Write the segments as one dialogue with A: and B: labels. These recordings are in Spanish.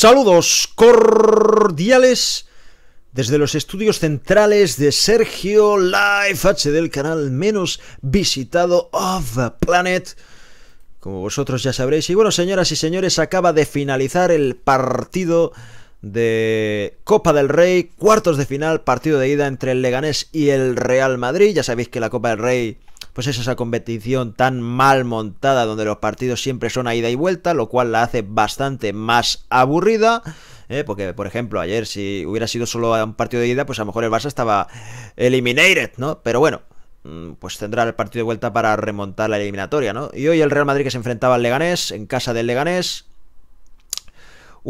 A: Saludos cordiales desde los estudios centrales de Sergio Live H del canal menos visitado of the planet. Como vosotros ya sabréis. Y bueno, señoras y señores, acaba de finalizar el partido de Copa del Rey, cuartos de final, partido de ida entre el Leganés y el Real Madrid. Ya sabéis que la Copa del Rey pues es esa competición tan mal montada donde los partidos siempre son a ida y vuelta, lo cual la hace bastante más aburrida. ¿eh? porque, por ejemplo, ayer si hubiera sido solo un partido de ida, pues a lo mejor el Barça estaba eliminated, ¿no? Pero bueno, mm, pues tendrá el partido de vuelta para remontar la eliminatoria, ¿no? Y hoy el Real Madrid que se enfrentaba al Leganés, en casa del Leganés,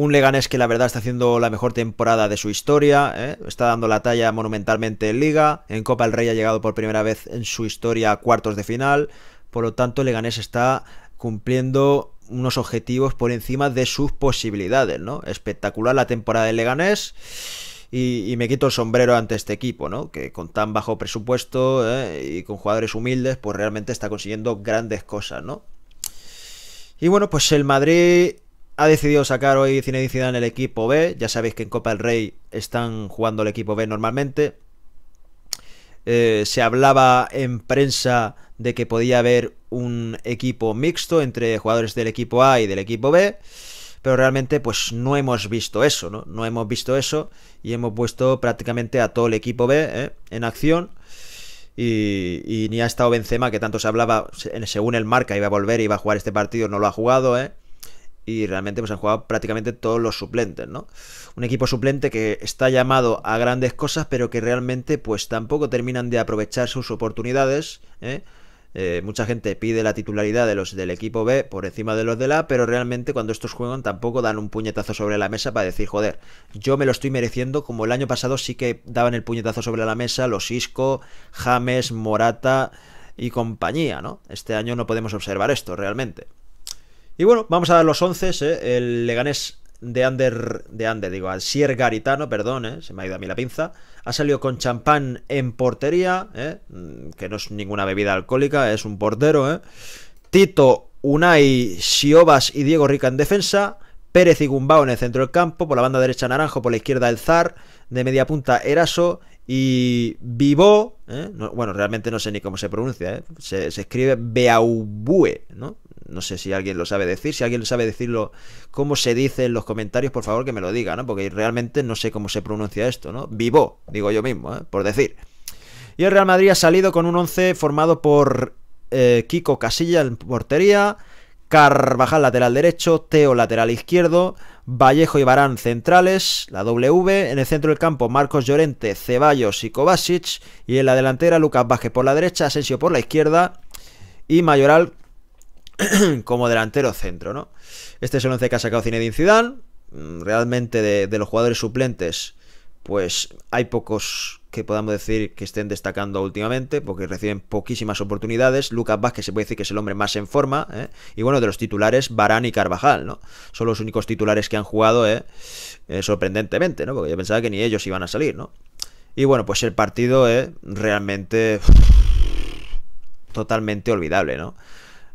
A: un Leganés que la verdad está haciendo la mejor temporada de su historia, ¿eh? está dando la talla monumentalmente en Liga, en Copa del Rey ha llegado por primera vez en su historia a cuartos de final, por lo tanto Leganés está cumpliendo unos objetivos por encima de sus posibilidades, ¿no? Espectacular la temporada de Leganés. Y, me quito el sombrero ante este equipo, ¿no? Que con tan bajo presupuesto ¿eh? y con jugadores humildes, pues realmente está consiguiendo grandes cosas, ¿no? Y bueno, pues el Madrid ha decidido sacar hoy Zinedine en el equipo B. Ya sabéis que en Copa del Rey están jugando el equipo B normalmente. Eh, se hablaba en prensa de que podía haber un equipo mixto entre jugadores del equipo A y del equipo B, pero realmente pues no hemos visto eso, ¿no? No hemos visto eso y hemos puesto prácticamente a todo el equipo B ¿eh? en acción y, ni ha estado Benzema, que tanto se hablaba, según el marca iba a volver, y iba a jugar este partido, no lo ha jugado, ¿eh? y realmente pues han jugado prácticamente todos los suplentes, ¿no? Un equipo suplente que está llamado a grandes cosas, pero que realmente pues tampoco terminan de aprovechar sus oportunidades, ¿eh? Eh, mucha gente pide la titularidad de los del equipo B por encima de los de A, pero realmente cuando estos juegan tampoco dan un puñetazo sobre la mesa para decir, joder, yo me lo estoy mereciendo, como el año pasado sí que daban el puñetazo sobre la mesa los Isco, James, Morata y compañía, ¿no? Este año no podemos observar esto realmente. Y bueno, vamos a dar los 11, el Leganés de Ander, de Ander, digo, Sier Garitano, perdón, eh, se me ha ido a mí la pinza, ha salido con champán en portería, eh, mm, que no es ninguna bebida alcohólica, es un portero, eh. Tito, Unai, Siobas y Diego Rica en defensa, Pérez y Gumbao en el centro del campo, por la banda derecha Naranjo, por la izquierda El Zar, de media punta Eraso y Vivó, bueno, realmente no sé ni cómo se pronuncia, se, se, escribe Beaubue, ¿no? no sé si alguien lo sabe decir, si alguien sabe decirlo, cómo se dice en los comentarios, por favor que me lo diga, ¿no? Porque realmente no sé cómo se pronuncia esto, ¿no? Vivo, digo yo mismo, ¿eh? por decir. Y el Real Madrid ha salido con un 11 formado por eh, Kiko Casilla en portería, Carvajal lateral derecho, Teo lateral izquierdo, Vallejo y Barán centrales, la W, en el centro del campo Marcos Llorente, Ceballos y Kovacic, y en la delantera Lucas Vázquez por la derecha, Asensio por la izquierda y Mayoral como delantero centro, ¿no? Este es el 11 que ha sacado Zinedine Zidane. Mm, realmente de, los jugadores suplentes, pues hay pocos que podamos decir que estén destacando últimamente, porque reciben poquísimas oportunidades. Lucas Vázquez se puede decir que es el hombre más en forma, ¿eh? y bueno, de los titulares, Barán y Carvajal, ¿no? Son los únicos titulares que han jugado, ¿eh? Eh, sorprendentemente, ¿no? Porque yo pensaba que ni ellos iban a salir, ¿no? Y bueno, pues el partido, ¿eh? Realmente... totalmente olvidable, ¿no?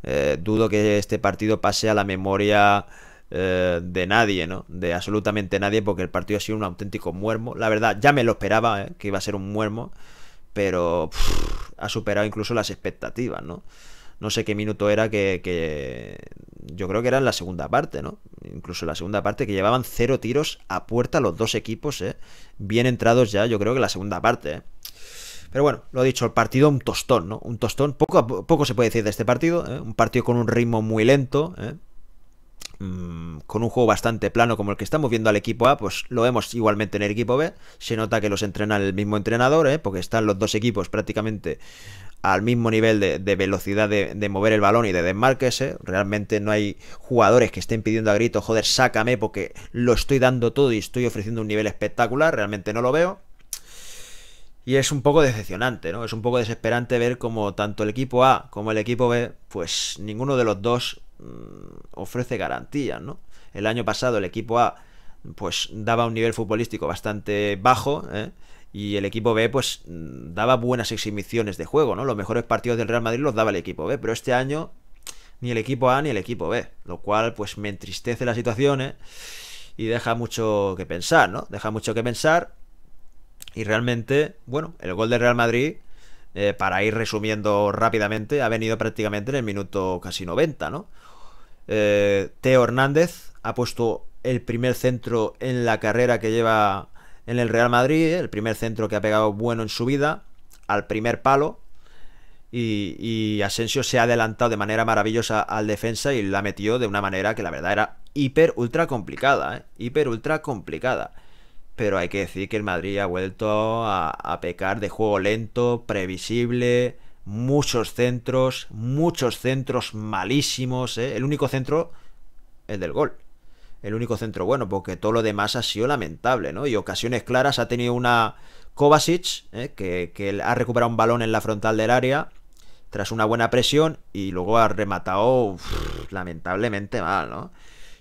A: Eh, dudo que este partido pase a la memoria eh, de nadie, ¿no? De absolutamente nadie, porque el partido ha sido un auténtico muermo. La verdad, ya me lo esperaba, eh, que iba a ser un muermo, pero ha superado incluso las expectativas, ¿no? No sé qué minuto era que, que, Yo creo que era en la segunda parte, ¿no? Incluso en la segunda parte, que llevaban cero tiros a puerta los dos equipos, ¿eh? Bien entrados ya, yo creo que la segunda parte, ¿eh? Pero bueno, lo he dicho, el partido un tostón, ¿no? Un tostón. Poco poco se puede decir de este partido. ¿eh? Un partido con un ritmo muy lento. ¿eh? Mm, con un juego bastante plano como el que estamos viendo al equipo A, pues lo vemos igualmente en el equipo B. Se nota que los entrena el mismo entrenador, ¿eh? porque están los dos equipos prácticamente al mismo nivel de, velocidad de, mover el balón y de desmarquese. ¿eh? Realmente no hay jugadores que estén pidiendo a grito, joder, sácame porque lo estoy dando todo y estoy ofreciendo un nivel espectacular. Realmente no lo veo. Y es un poco decepcionante, ¿no? Es un poco desesperante ver como tanto el equipo A como el equipo B, pues ninguno de los dos mm, ofrece garantías, ¿no? El año pasado el equipo A pues daba un nivel futbolístico bastante bajo, ¿eh? Y el equipo B pues mm, daba buenas exhibiciones de juego, ¿no? Los mejores partidos del Real Madrid los daba el equipo B, pero este año ni el equipo A ni el equipo B, lo cual pues me entristece la situación ¿eh? y deja mucho que pensar, ¿no? Deja mucho que pensar y realmente, bueno, el gol del Real Madrid, eh, para ir resumiendo rápidamente, ha venido prácticamente en el minuto casi 90, ¿no? Eh, Teo Hernández ha puesto el primer centro en la carrera que lleva en el Real Madrid, el primer centro que ha pegado bueno en su vida, al primer palo. Y, y Asensio se ha adelantado de manera maravillosa al defensa y la metió de una manera que la verdad era hiper ultra complicada, ¿eh? hiper ultra complicada pero hay que decir que el Madrid ha vuelto a, pecar de juego lento, previsible, muchos centros, muchos centros malísimos. ¿eh? El único centro, es del gol. El único centro bueno, porque todo lo demás ha sido lamentable, ¿no? Y ocasiones claras ha tenido una Kovacic, ¿eh? que, ha recuperado un balón en la frontal del área tras una buena presión y luego ha rematado lamentablemente mal, ¿no?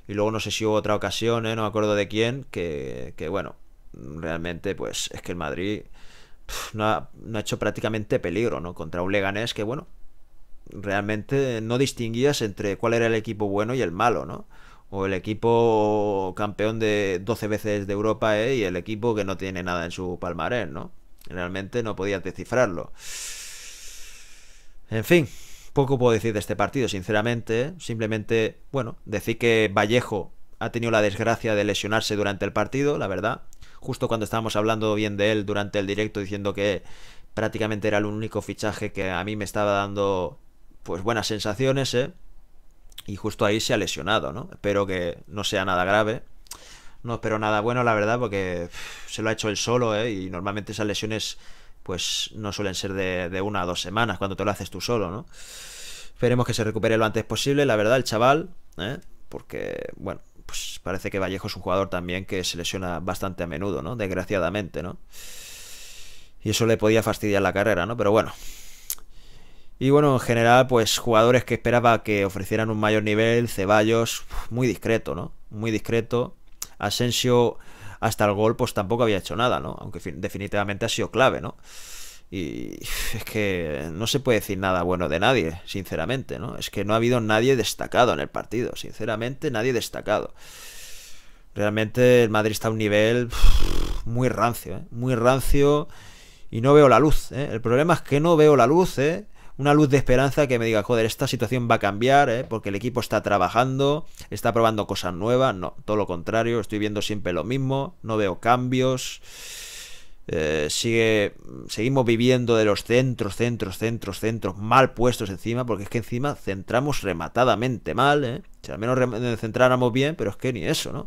A: Y luego no sé si hubo otra ocasión, ¿eh? no me acuerdo de quién, que, bueno, realmente pues es que el Madrid no, ha, hecho prácticamente peligro, ¿no? Contra un Leganés que, bueno, realmente no distinguías entre cuál era el equipo bueno y el malo, ¿no? O el equipo campeón de 12 veces de Europa ¿eh? y el equipo que no tiene nada en su palmarés, ¿no? Realmente no podías descifrarlo. En fin, poco puedo decir de este partido, sinceramente. Simplemente, bueno, decir que Vallejo ha tenido la desgracia de lesionarse durante el partido, la verdad. Justo cuando estábamos hablando bien de él durante el directo, diciendo que prácticamente era el único fichaje que a mí me estaba dando pues buenas sensaciones, ¿eh? Y justo ahí se ha lesionado, ¿no? Espero que no sea nada grave. No espero nada bueno, la verdad, porque se lo ha hecho él solo, ¿eh? Y normalmente esas lesiones pues no suelen ser de, una a dos semanas cuando te lo haces tú solo, ¿no? Esperemos que se recupere lo antes posible, la verdad, el chaval, ¿eh? porque, bueno, pues parece que Vallejo es un jugador también que se lesiona bastante a menudo, ¿no? Desgraciadamente, ¿no? Y eso le podía fastidiar la carrera, ¿no? Pero bueno. Y bueno, en general, pues jugadores que esperaba que ofrecieran un mayor nivel, Ceballos, muy discreto, ¿no? Muy discreto. Asensio hasta el gol pues tampoco había hecho nada, ¿no? Aunque definitivamente ha sido clave, ¿no? Y es que no se puede decir nada bueno de nadie, sinceramente, ¿no? Es que no ha habido nadie destacado en el partido, sinceramente nadie destacado. Realmente el Madrid está a un nivel muy rancio, ¿eh? muy rancio y no veo la luz. ¿eh? El problema es que no veo la luz, ¿eh? una luz de esperanza que me diga, joder, esta situación va a cambiar, ¿eh? porque el equipo está trabajando, está probando cosas nuevas. No, todo lo contrario, estoy viendo siempre lo mismo, no veo cambios. Eh, sigue, seguimos viviendo de los centros, centros, centros, centros mal puestos encima, porque es que encima centramos rematadamente mal, ¿eh? si al menos centráramos bien, pero es que ni eso, ¿no?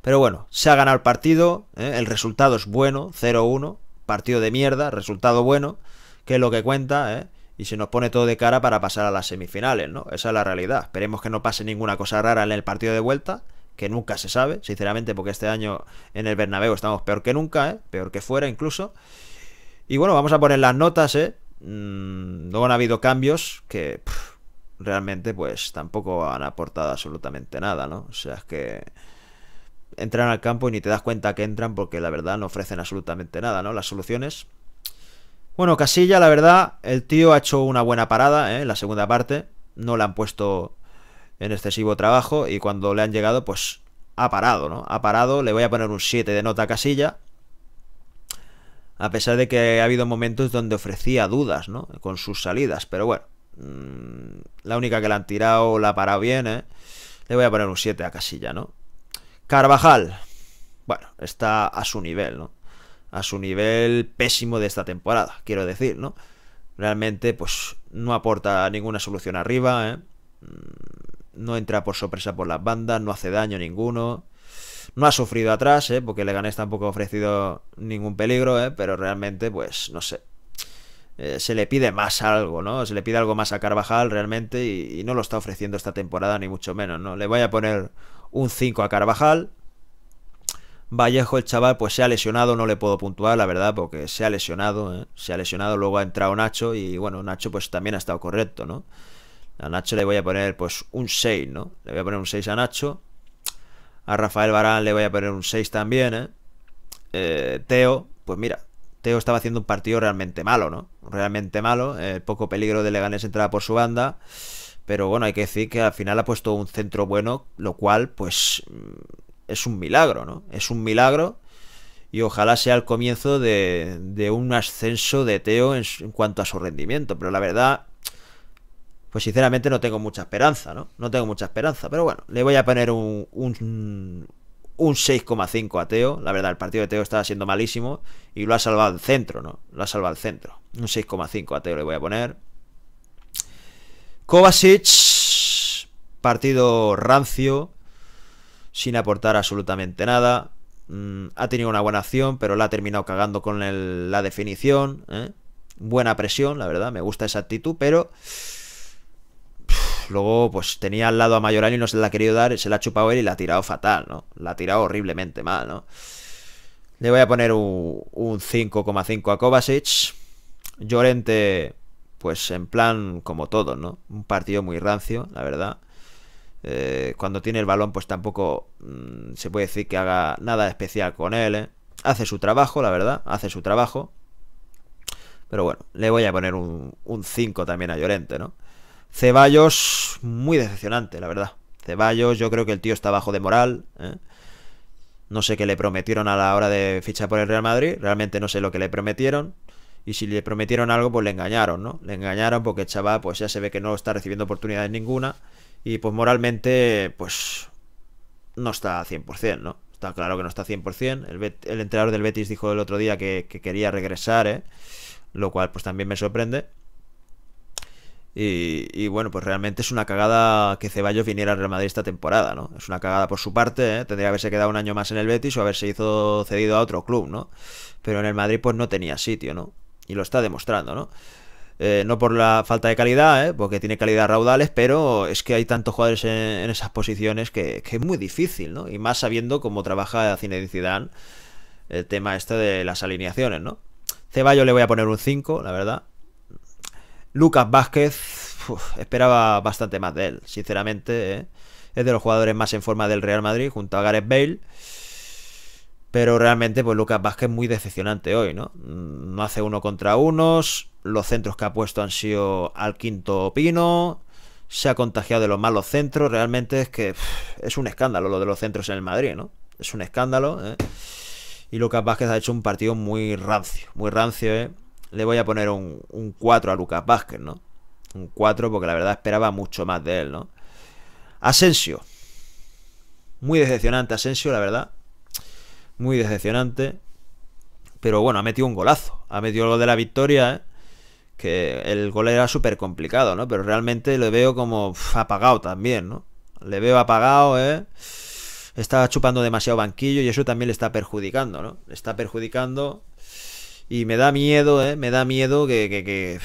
A: Pero bueno, se ha ganado el partido, el resultado es bueno, 0-1, partido de mierda, resultado bueno que es lo que cuenta, ¿eh? Y se nos pone todo de cara para pasar a las semifinales, ¿no? Esa es la realidad. Esperemos que no pase ninguna cosa rara en el partido de vuelta, que nunca se sabe, sinceramente, porque este año en el Bernabéu estamos peor que nunca, ¿eh? Peor que fuera incluso. Y bueno, vamos a poner las notas, ¿eh? Mm, luego han habido cambios que realmente pues tampoco han aportado absolutamente nada, ¿no? O sea, es que entran al campo y ni te das cuenta que entran porque la verdad no ofrecen absolutamente nada, ¿no? Las soluciones bueno, Casilla, la verdad, el tío ha hecho una buena parada ¿eh? en la segunda parte. No le han puesto en excesivo trabajo y cuando le han llegado, pues ha parado, ¿no? Ha parado, le voy a poner un 7 de nota a Casilla. A pesar de que ha habido momentos donde ofrecía dudas, ¿no? Con sus salidas, pero bueno. Mm, la única que la han tirado la ha parado bien, ¿eh? Le voy a poner un 7 a Casilla, ¿no? Carvajal. Bueno, está a su nivel, ¿no? a su nivel pésimo de esta temporada, quiero decir, ¿no? Realmente, pues no aporta ninguna solución arriba, ¿eh? Mm, no entra por sorpresa por las bandas, no hace daño ninguno. No ha sufrido atrás, ¿eh? Porque Leganés tampoco ha ofrecido ningún peligro, ¿eh? Pero realmente, pues, no sé. Eh, se le pide más algo, ¿no? Se le pide algo más a Carvajal realmente y, y no lo está ofreciendo esta temporada, ni mucho menos, ¿no? Le voy a poner un 5 a Carvajal, Vallejo, el chaval, pues se ha lesionado, no le puedo puntuar, la verdad, porque se ha lesionado, ¿eh? se ha lesionado, luego ha entrado Nacho y bueno, Nacho pues también ha estado correcto, ¿no? A Nacho le voy a poner pues un 6, ¿no? Le voy a poner un 6 a Nacho. A Rafael Barán le voy a poner un 6 también, ¿eh? ¿eh? Teo, pues mira, Teo estaba haciendo un partido realmente malo, ¿no? Realmente malo, poco peligro de Leganés entraba por su banda. Pero bueno, hay que decir que al final ha puesto un centro bueno, lo cual pues es un milagro, ¿no? Es un milagro y ojalá sea el comienzo de, un ascenso de Teo en, cuanto a su rendimiento. Pero la verdad, pues sinceramente no tengo mucha esperanza, ¿no? No tengo mucha esperanza. Pero bueno, le voy a poner un, un, 6,5 a Teo. La verdad, el partido de Teo estaba siendo malísimo y lo ha salvado el centro, ¿no? Lo ha salvado el centro. Un 6,5 a Teo le voy a poner. Kovacic, partido rancio sin aportar absolutamente nada. Mm, ha tenido una buena acción, pero la ha terminado cagando con la definición. ¿eh? Buena presión, la verdad, me gusta esa actitud, pero... luego, pues tenía al lado a Mayorani y no se la ha querido dar, se la ha chupado él y la ha tirado fatal, ¿no? La ha tirado horriblemente mal, ¿no? Le voy a poner un 5,5 a Kovacic. Llorente, pues en plan como todo ¿no? Un partido muy rancio, la verdad. Eh, cuando tiene el balón, pues tampoco mm, se puede decir que haga nada especial con él. ¿eh? Hace su trabajo, la verdad, hace su trabajo. Pero bueno, le voy a poner un 5 también a Llorente, ¿no? Ceballos, muy decepcionante, la verdad. Ceballos, yo creo que el tío está bajo de moral. ¿eh? No sé qué le prometieron a la hora de fichar por el Real Madrid. Realmente no sé lo que le prometieron. Y si le prometieron algo, pues le engañaron, ¿no? Le engañaron porque el chaval, pues ya se ve que no está recibiendo oportunidades ninguna y pues moralmente, pues no está 100%, ¿no? Está claro que no está 100%. El, el entrenador del Betis dijo el otro día que, quería regresar, ¿eh? Lo cual pues también me sorprende. Y, bueno, pues realmente es una cagada que Ceballos viniera al Real Madrid esta temporada, ¿no? Es una cagada por su parte, ¿eh? tendría que haberse quedado un año más en el Betis o haberse hizo cedido a otro club, ¿no? Pero en el Madrid pues no tenía sitio, ¿no? Y lo está demostrando, ¿no? Eh, no por la falta de calidad, eh, porque tiene calidad raudales, pero es que hay tantos jugadores en, esas posiciones que, es muy difícil, ¿no? Y más sabiendo cómo trabaja Zinedine Zidane el tema este de las alineaciones, ¿no? Ceballo le voy a poner un 5, la verdad. Lucas Vázquez, esperaba bastante más de él, sinceramente. Eh. Es de los jugadores más en forma del Real Madrid, junto a Gareth Bale. Pero realmente, pues Lucas Vázquez muy decepcionante hoy, ¿no? Mm, no hace uno contra unos, los centros que ha puesto han sido al quinto pino. Se ha contagiado de los malos centros. Realmente es que es un escándalo lo de los centros en el Madrid, ¿no? Es un escándalo. ¿eh? Y Lucas Vázquez ha hecho un partido muy rancio. Muy rancio, ¿eh? Le voy a poner un, 4 a Lucas Vázquez, ¿no? Un 4 porque la verdad esperaba mucho más de él, ¿no? Asensio. Muy decepcionante Asensio, la verdad. Muy decepcionante. Pero bueno, ha metido un golazo. Ha metido lo de la victoria, ¿eh? que el gol era súper complicado, ¿no? Pero realmente lo veo como apagado también, ¿no? Le veo apagado, ¿eh? Está chupando demasiado banquillo y eso también le está perjudicando, ¿no? Le está perjudicando y me da miedo, ¿eh? Me da miedo que,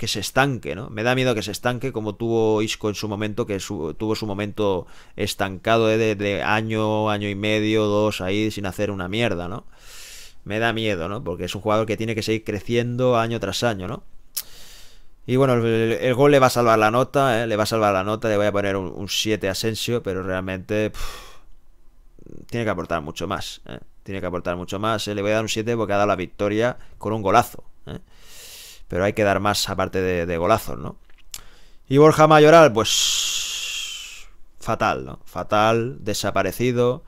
A: se estanque, ¿no? Me da miedo que se estanque como tuvo Isco en su momento, que tuvo su momento estancado ¿eh? de, de año, año y medio, dos ahí sin hacer una mierda, ¿no? me da miedo, ¿no? Porque es un jugador que tiene que seguir creciendo año tras año, ¿no? Y bueno, el, gol le va a salvar la nota, ¿eh? le va a salvar la nota, le voy a poner un, 7 a Asensio, pero realmente tiene que aportar mucho más, ¿eh? tiene que aportar mucho más, ¿eh? le voy a dar un 7 porque ha dado la victoria con un golazo, ¿eh? pero hay que dar más aparte de, de golazos, ¿no? Y Borja Mayoral, pues fatal, ¿no? Fatal, desaparecido,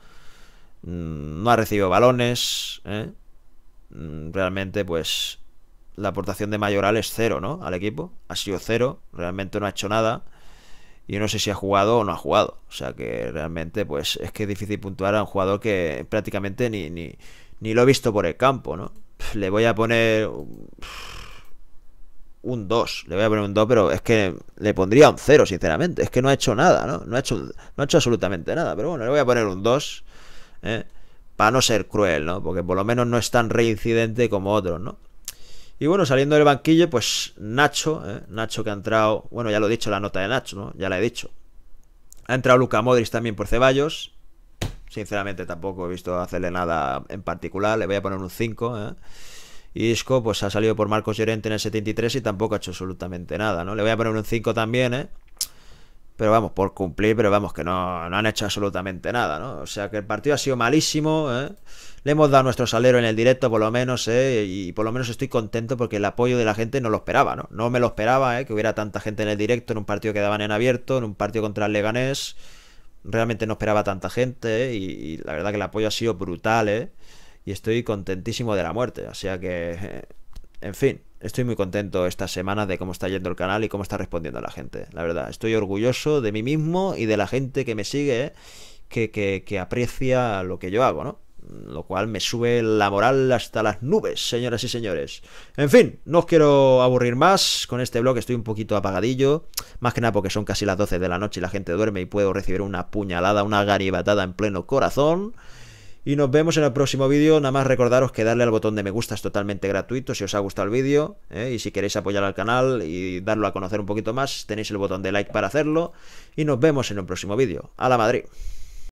A: mm, no ha recibido balones, ¿eh? Mm, realmente pues la aportación de Mayoral es cero, ¿no? Al equipo. Ha sido cero, realmente no ha hecho nada. Y no sé si ha jugado o no ha jugado. O sea que realmente pues es que es difícil puntuar a un jugador que prácticamente ni, lo he visto por el campo, ¿no? Le voy a poner un 2. Le voy a poner un 2, pero es que le pondría un 0, sinceramente. Es que no ha hecho nada, ¿no? No ha hecho, no ha hecho absolutamente nada. Pero bueno, le voy a poner un 2. ¿eh? para no ser cruel, ¿no? Porque por lo menos no es tan reincidente como otros, ¿no? Y bueno, saliendo del banquillo, pues Nacho, ¿eh? Nacho que ha entrado, bueno, ya lo he dicho, la nota de Nacho, ¿no? Ya la he dicho. Ha entrado Luca Modric también por Ceballos. Sinceramente tampoco he visto hacerle nada en particular, le voy a poner un 5, ¿eh? Y Isco, pues ha salido por Marcos Llorente en el 73 y tampoco ha hecho absolutamente nada, ¿no? Le voy a poner un 5 también, ¿eh? pero vamos, por cumplir, pero vamos, que no, no han hecho absolutamente nada, ¿no? O sea que el partido ha sido malísimo, ¿eh? Le hemos dado nuestro salero en el directo, por lo menos, ¿eh? Y por lo menos estoy contento porque el apoyo de la gente no lo esperaba, ¿no? No me lo esperaba, ¿eh? Que hubiera tanta gente en el directo, en un partido que daban en abierto, en un partido contra el Leganés. Realmente no esperaba tanta gente, ¿eh? y, y, la verdad que el apoyo ha sido brutal, ¿eh? Y estoy contentísimo de la muerte, o sea que eh, en fin, estoy muy contento esta semana de cómo está yendo el canal y cómo está respondiendo la gente. La verdad, estoy orgulloso de mí mismo y de la gente que me sigue, que, que, aprecia lo que yo hago, ¿no? Lo cual me sube la moral hasta las nubes, señoras y señores. En fin, no os quiero aburrir más. Con este blog estoy un poquito apagadillo. Más que nada porque son casi las 12 de la noche y la gente duerme y puedo recibir una puñalada, una garibatada en pleno corazón. Y nos vemos en el próximo vídeo. Nada más recordaros que darle al botón de me gusta es totalmente gratuito si os ha gustado el vídeo. ¿eh? Y si queréis apoyar al canal y darlo a conocer un poquito más, tenéis el botón de like para hacerlo. Y nos vemos en el próximo vídeo. ¡A la Madrid!